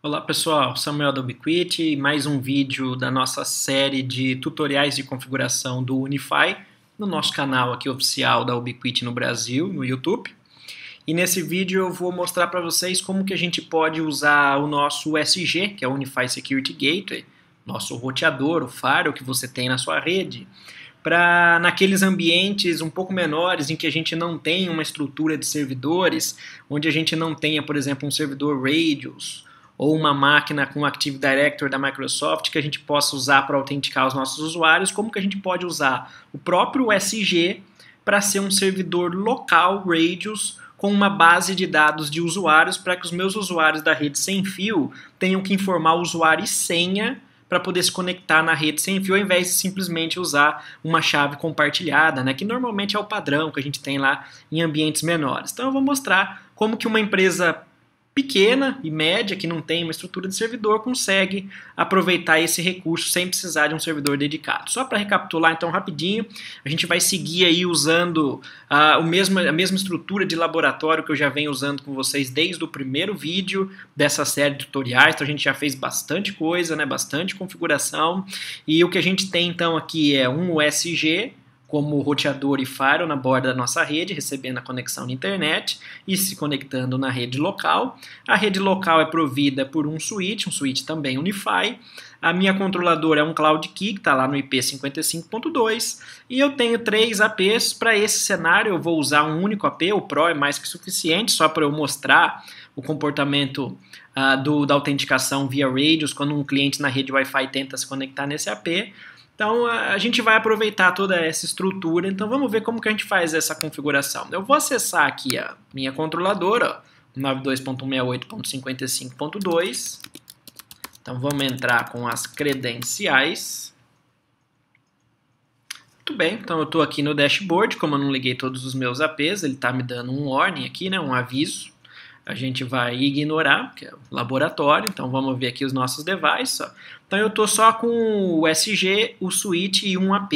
Olá pessoal, Samuel da Ubiquiti, mais um vídeo da nossa série de tutoriais de configuração do Unify no nosso canal aqui oficial da Ubiquiti no Brasil, no YouTube. E nesse vídeo eu vou mostrar para vocês como que a gente pode usar o nosso USG, que é o Unify Security Gateway, nosso roteador, o faro que você tem na sua rede, para naqueles ambientes um pouco menores em que a gente não tem uma estrutura de servidores, onde a gente não tenha, por exemplo, um servidor Radius, ou uma máquina com Active Directory da Microsoft que a gente possa usar para autenticar os nossos usuários, como que a gente pode usar o próprio SG para ser um servidor local Radius com uma base de dados de usuários para que os meus usuários da rede sem fio tenham que informar o usuário e senha para poder se conectar na rede sem fio, ao invés de simplesmente usar uma chave compartilhada, né, que normalmente é o padrão que a gente tem lá em ambientes menores. Então eu vou mostrar como que uma empresa pequena e média, que não tem uma estrutura de servidor, consegue aproveitar esse recurso sem precisar de um servidor dedicado. Só para recapitular então rapidinho, a gente vai seguir aí usando uh, o mesmo, a mesma estrutura de laboratório que eu já venho usando com vocês desde o primeiro vídeo dessa série de tutoriais, então a gente já fez bastante coisa, né, bastante configuração, e o que a gente tem então aqui é um USG, como roteador e faro na borda da nossa rede, recebendo a conexão na internet e se conectando na rede local. A rede local é provida por um switch, um switch também Unify. A minha controladora é um Cloud Key, que está lá no IP55.2. E eu tenho três APs. Para esse cenário, eu vou usar um único AP, o Pro é mais que suficiente, só para eu mostrar o comportamento uh, do, da autenticação via Radios quando um cliente na rede Wi-Fi tenta se conectar nesse AP. Então a, a gente vai aproveitar toda essa estrutura, então vamos ver como que a gente faz essa configuração. Eu vou acessar aqui a minha controladora, 92.168.55.2. Então vamos entrar com as credenciais. Muito bem, então eu estou aqui no dashboard, como eu não liguei todos os meus APs, ele está me dando um warning aqui, né, um aviso a gente vai ignorar, que é o laboratório, então vamos ver aqui os nossos devices. Ó. Então eu estou só com o SG, o switch e um AP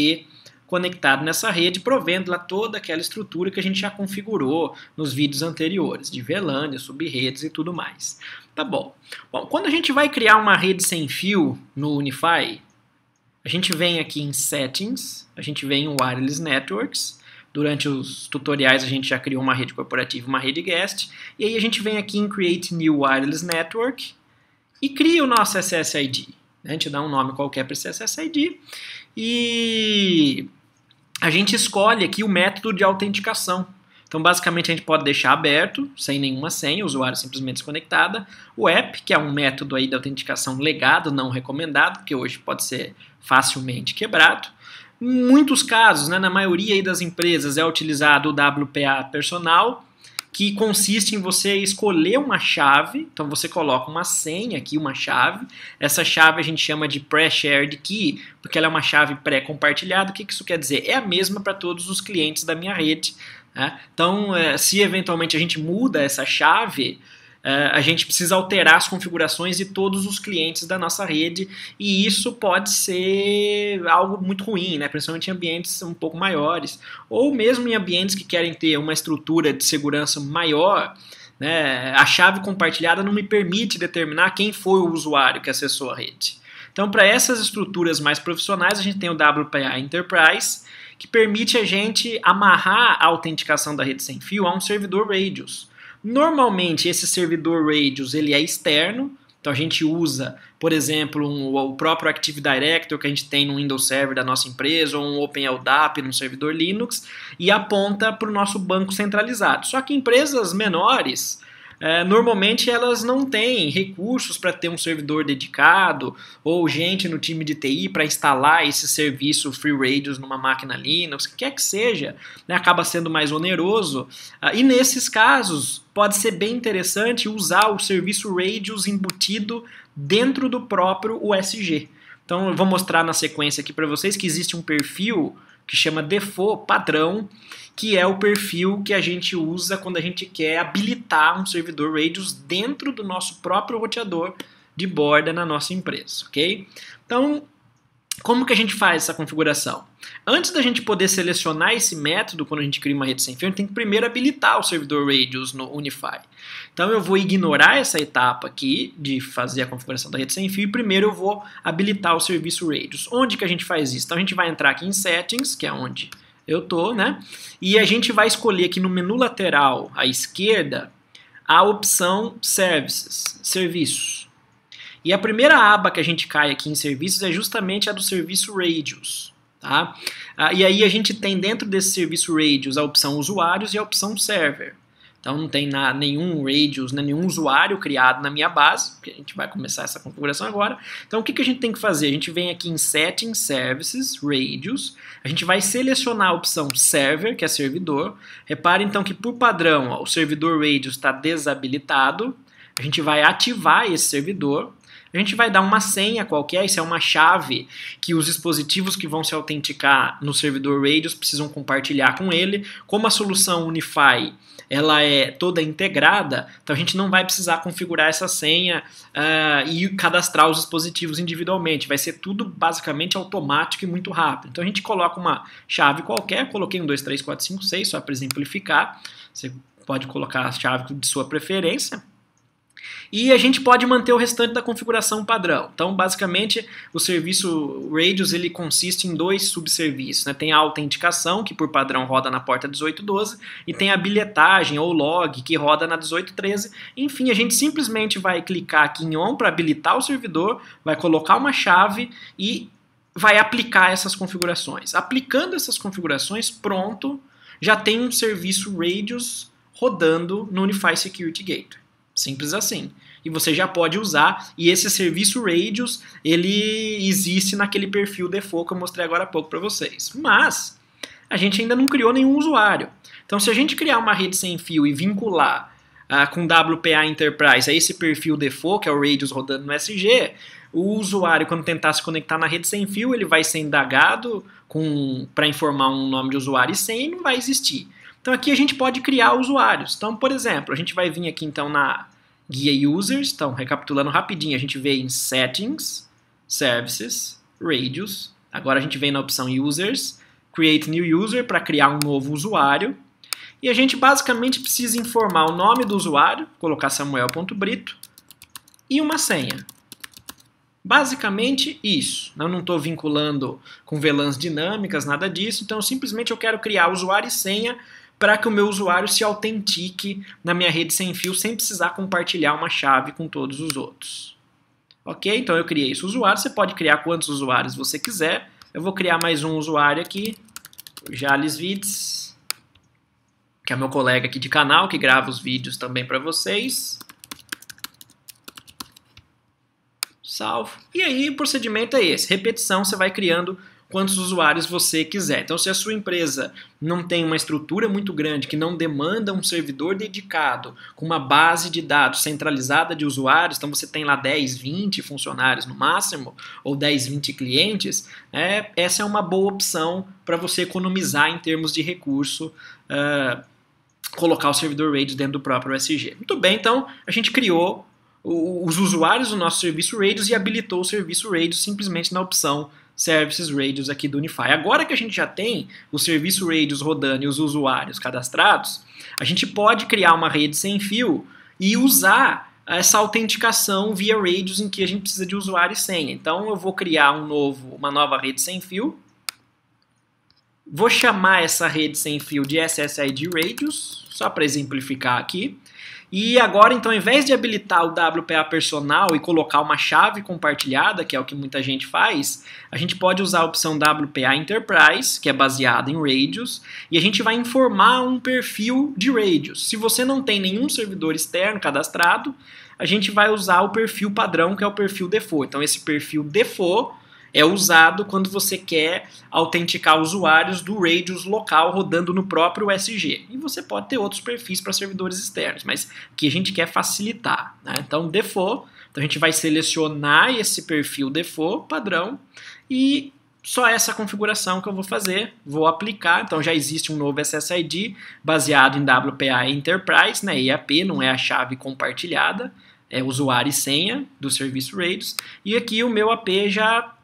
conectado nessa rede, provendo lá toda aquela estrutura que a gente já configurou nos vídeos anteriores, de VLAN, subredes e tudo mais. Tá bom. Bom, quando a gente vai criar uma rede sem fio no Unify, a gente vem aqui em Settings, a gente vem em Wireless Networks, Durante os tutoriais a gente já criou uma rede corporativa, uma rede guest, e aí a gente vem aqui em Create New Wireless Network e cria o nosso SSID. Né? A gente dá um nome qualquer para esse SSID e a gente escolhe aqui o método de autenticação. Então, basicamente, a gente pode deixar aberto, sem nenhuma senha, o usuário simplesmente desconectada. O app, que é um método aí de autenticação legado, não recomendado, que hoje pode ser facilmente quebrado. Em muitos casos, né, na maioria das empresas, é utilizado o WPA personal, que consiste em você escolher uma chave. Então você coloca uma senha aqui, uma chave. Essa chave a gente chama de pré-shared key, porque ela é uma chave pré-compartilhada. O que isso quer dizer? É a mesma para todos os clientes da minha rede. Né? Então, eh, se eventualmente a gente muda essa chave, ah, a gente precisa alterar as configurações de todos os clientes da nossa rede e isso pode ser algo muito ruim, né? principalmente em ambientes um pouco maiores, ou mesmo em ambientes que querem ter uma estrutura de segurança maior, né? a chave compartilhada não me permite determinar quem foi o usuário que acessou a rede. Então, para essas estruturas mais profissionais, a gente tem o WPA Enterprise, que permite a gente amarrar a autenticação da rede sem fio a um servidor Radius. Normalmente esse servidor Radius ele é externo, então a gente usa, por exemplo, um, o próprio Active Directory que a gente tem no Windows Server da nossa empresa, ou um OpenLDAP no servidor Linux, e aponta para o nosso banco centralizado. Só que empresas menores, é, normalmente elas não têm recursos para ter um servidor dedicado ou gente no time de TI para instalar esse serviço Free Radios numa máquina Linux, que quer que seja, né, acaba sendo mais oneroso. Ah, e nesses casos, pode ser bem interessante usar o serviço Radius embutido dentro do próprio USG. Então, eu vou mostrar na sequência aqui para vocês que existe um perfil que chama default padrão, que é o perfil que a gente usa quando a gente quer habilitar um servidor Radius dentro do nosso próprio roteador de borda na nossa empresa, ok? Então, como que a gente faz essa configuração? Antes da gente poder selecionar esse método quando a gente cria uma rede sem fio, a gente tem que primeiro habilitar o servidor Radius no Unify. Então eu vou ignorar essa etapa aqui de fazer a configuração da rede sem fio e primeiro eu vou habilitar o serviço Radius. Onde que a gente faz isso? Então a gente vai entrar aqui em Settings, que é onde eu estou, né? E a gente vai escolher aqui no menu lateral à esquerda a opção Services, serviços. E a primeira aba que a gente cai aqui em serviços é justamente a do serviço Radius. Tá? Ah, e aí a gente tem dentro desse serviço Radios a opção usuários e a opção server. Então não tem na, nenhum Radios, né, nenhum usuário criado na minha base, porque a gente vai começar essa configuração agora. Então o que, que a gente tem que fazer? A gente vem aqui em Settings, Services, Radios. a gente vai selecionar a opção Server, que é servidor. Repare então que por padrão ó, o servidor Radios está desabilitado, a gente vai ativar esse servidor, a gente vai dar uma senha qualquer, isso é uma chave que os dispositivos que vão se autenticar no servidor Radius precisam compartilhar com ele. Como a solução Unify ela é toda integrada, então a gente não vai precisar configurar essa senha uh, e cadastrar os dispositivos individualmente. Vai ser tudo basicamente automático e muito rápido. Então a gente coloca uma chave qualquer, coloquei um 2, 3, 4, 5, 6, só para exemplificar. Você pode colocar a chave de sua preferência e a gente pode manter o restante da configuração padrão. Então, basicamente, o serviço Radius ele consiste em dois subserviços. Né? Tem a autenticação, que por padrão roda na porta 1812, e tem a bilhetagem ou log, que roda na 1813. Enfim, a gente simplesmente vai clicar aqui em on para habilitar o servidor, vai colocar uma chave e vai aplicar essas configurações. Aplicando essas configurações, pronto, já tem um serviço Radius rodando no Unify Security Gateway. Simples assim. E você já pode usar. E esse serviço Radius, ele existe naquele perfil default que eu mostrei agora há pouco para vocês. Mas a gente ainda não criou nenhum usuário. Então, se a gente criar uma rede sem fio e vincular ah, com WPA Enterprise a esse perfil default, que é o Radius rodando no SG, o usuário, quando tentar se conectar na rede sem fio, ele vai ser indagado para informar um nome de usuário e senha e não vai existir. Então aqui a gente pode criar usuários. Então, por exemplo, a gente vai vir aqui então na guia users, então recapitulando rapidinho, a gente vê em settings, services, Radios. agora a gente vem na opção users, create new user para criar um novo usuário. E a gente basicamente precisa informar o nome do usuário, colocar samuel.brito e uma senha. Basicamente isso. Eu não estou vinculando com VLANs dinâmicas, nada disso. Então simplesmente eu quero criar usuário e senha para que o meu usuário se autentique na minha rede sem fio sem precisar compartilhar uma chave com todos os outros. Ok? Então eu criei esse usuário, você pode criar quantos usuários você quiser. Eu vou criar mais um usuário aqui, Jales Vids, que é meu colega aqui de canal, que grava os vídeos também para vocês. Salvo. E aí o procedimento é esse, repetição, você vai criando quantos usuários você quiser. Então, se a sua empresa não tem uma estrutura muito grande, que não demanda um servidor dedicado, com uma base de dados centralizada de usuários, então você tem lá 10, 20 funcionários no máximo, ou 10, 20 clientes, é, essa é uma boa opção para você economizar em termos de recurso. Uh, colocar o servidor RAID dentro do próprio SG. Muito bem, então a gente criou os usuários do nosso serviço RAID e habilitou o serviço RAID simplesmente na opção Services Radius aqui do Unify. Agora que a gente já tem o serviço Radius rodando e os usuários cadastrados, a gente pode criar uma rede sem fio e usar essa autenticação via Radius em que a gente precisa de usuário e senha. Então eu vou criar um novo, uma nova rede sem fio. Vou chamar essa rede sem fio de SSID Radius, só para exemplificar aqui. E agora, então, ao invés de habilitar o WPA personal e colocar uma chave compartilhada, que é o que muita gente faz, a gente pode usar a opção WPA Enterprise, que é baseada em Radius, e a gente vai informar um perfil de Radius. Se você não tem nenhum servidor externo cadastrado, a gente vai usar o perfil padrão, que é o perfil default. Então, esse perfil default é usado quando você quer autenticar usuários do Radius local rodando no próprio SG. E você pode ter outros perfis para servidores externos, mas que a gente quer facilitar. Né? Então, default, então a gente vai selecionar esse perfil default padrão e só essa configuração que eu vou fazer, vou aplicar, então já existe um novo SSID baseado em WPA Enterprise, né, EAP, não é a chave compartilhada, é usuário e senha do serviço Radius, e aqui o meu AP já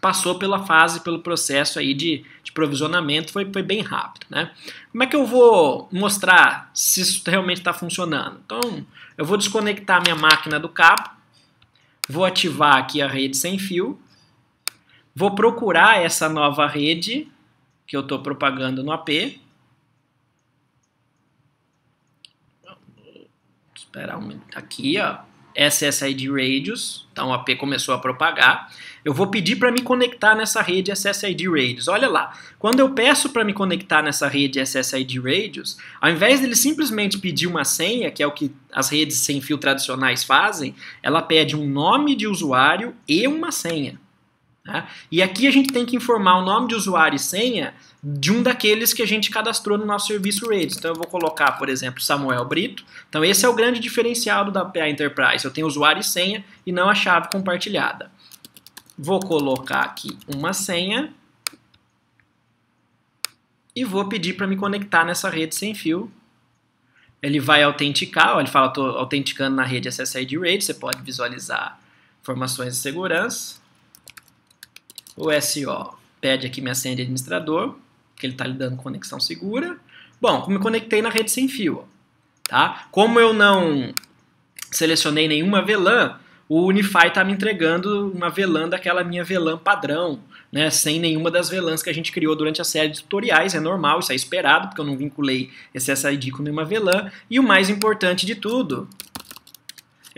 passou pela fase, pelo processo aí de, de provisionamento, foi, foi bem rápido. Né? Como é que eu vou mostrar se isso realmente está funcionando? Então, eu vou desconectar minha máquina do cabo, vou ativar aqui a rede sem fio, vou procurar essa nova rede que eu estou propagando no AP, esperar um minuto. Aqui, ó. SSID Radius, então tá? a P começou a propagar. Eu vou pedir para me conectar nessa rede SSID Radius. Olha lá, quando eu peço para me conectar nessa rede SSID Radius, ao invés dele simplesmente pedir uma senha, que é o que as redes sem fio tradicionais fazem, ela pede um nome de usuário e uma senha. Tá? E aqui a gente tem que informar o nome de usuário e senha de um daqueles que a gente cadastrou no nosso serviço Rails. Então eu vou colocar, por exemplo, Samuel Brito. Então esse é o grande diferencial do da PA Enterprise. Eu tenho usuário e senha e não a chave compartilhada. Vou colocar aqui uma senha e vou pedir para me conectar nessa rede sem fio. Ele vai autenticar, ó, ele fala, estou autenticando na rede SSID Rails, você pode visualizar informações de segurança. O SO pede aqui minha senha de administrador, que ele está lidando com conexão segura. Bom, como me conectei na rede sem fio, tá? Como eu não selecionei nenhuma VLAN, o Unify está me entregando uma VLAN daquela minha VLAN padrão, né, sem nenhuma das VLANs que a gente criou durante a série de tutoriais, é normal, isso é esperado, porque eu não vinculei esse SID com nenhuma VLAN. E o mais importante de tudo,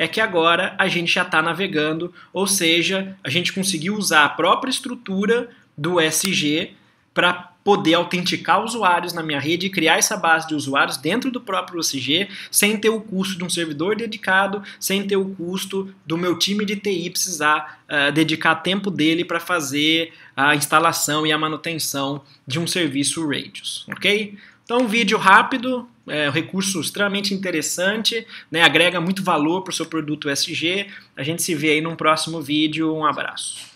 é que agora a gente já está navegando, ou seja, a gente conseguiu usar a própria estrutura do SG para poder autenticar usuários na minha rede e criar essa base de usuários dentro do próprio SG, sem ter o custo de um servidor dedicado, sem ter o custo do meu time de TI precisar uh, dedicar tempo dele para fazer a instalação e a manutenção de um serviço Radius, ok? Então, um vídeo rápido é um recurso extremamente interessante, né? agrega muito valor para o seu produto SG. A gente se vê aí num próximo vídeo. Um abraço.